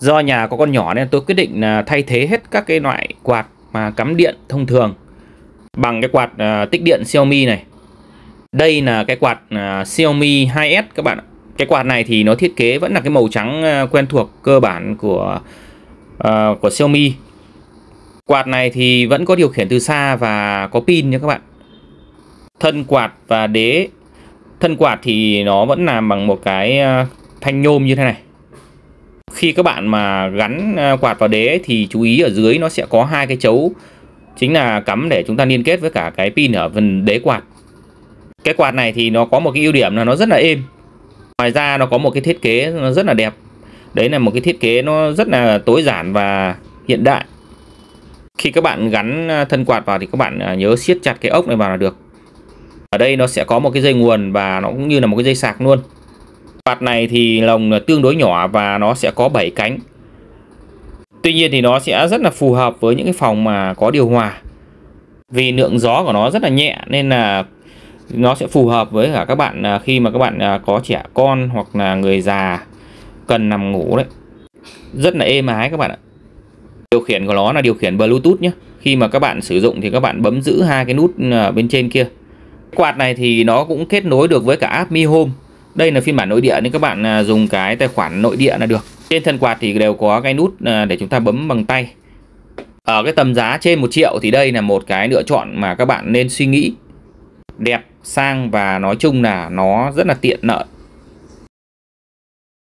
do nhà có con nhỏ nên tôi quyết định là thay thế hết các cái loại quạt mà cắm điện thông thường bằng cái quạt uh, tích điện Xiaomi này đây là cái quạt uh, Xiaomi 2S các bạn ạ cái quạt này thì nó thiết kế vẫn là cái màu trắng uh, quen thuộc cơ bản của uh, của Xiaomi quạt này thì vẫn có điều khiển từ xa và có pin nha các bạn thân quạt và đế thân quạt thì nó vẫn làm bằng một cái thanh nhôm như thế này khi các bạn mà gắn à, quạt vào đế thì chú ý ở dưới nó sẽ có hai cái chấu chính là cắm để chúng ta liên kết với cả cái pin ở phần đế quạt cái quạt này thì nó có một cái ưu điểm là nó rất là êm ngoài ra nó có một cái thiết kế nó rất là đẹp đấy là một cái thiết kế nó rất là tối giản và hiện đại khi các bạn gắn à, thân quạt vào thì các bạn à, nhớ siết chặt cái ốc này vào là được ở đây nó sẽ có một cái dây nguồn và nó cũng như là một cái dây sạc luôn Vạt này thì lồng tương đối nhỏ và nó sẽ có 7 cánh. Tuy nhiên thì nó sẽ rất là phù hợp với những cái phòng mà có điều hòa. Vì lượng gió của nó rất là nhẹ nên là nó sẽ phù hợp với cả các bạn à, khi mà các bạn à, có trẻ con hoặc là người già cần nằm ngủ đấy. Rất là êm ái các bạn ạ. Điều khiển của nó là điều khiển Bluetooth nhé. Khi mà các bạn sử dụng thì các bạn bấm giữ hai cái nút à, bên trên kia. Quạt này thì nó cũng kết nối được với cả app Mi Home đây là phiên bản nội địa nên các bạn à, dùng cái tài khoản nội địa là được trên thân quạt thì đều có cái nút à, để chúng ta bấm bằng tay ở cái tầm giá trên 1 triệu thì đây là một cái lựa chọn mà các bạn nên suy nghĩ đẹp sang và nói chung là nó rất là tiện lợi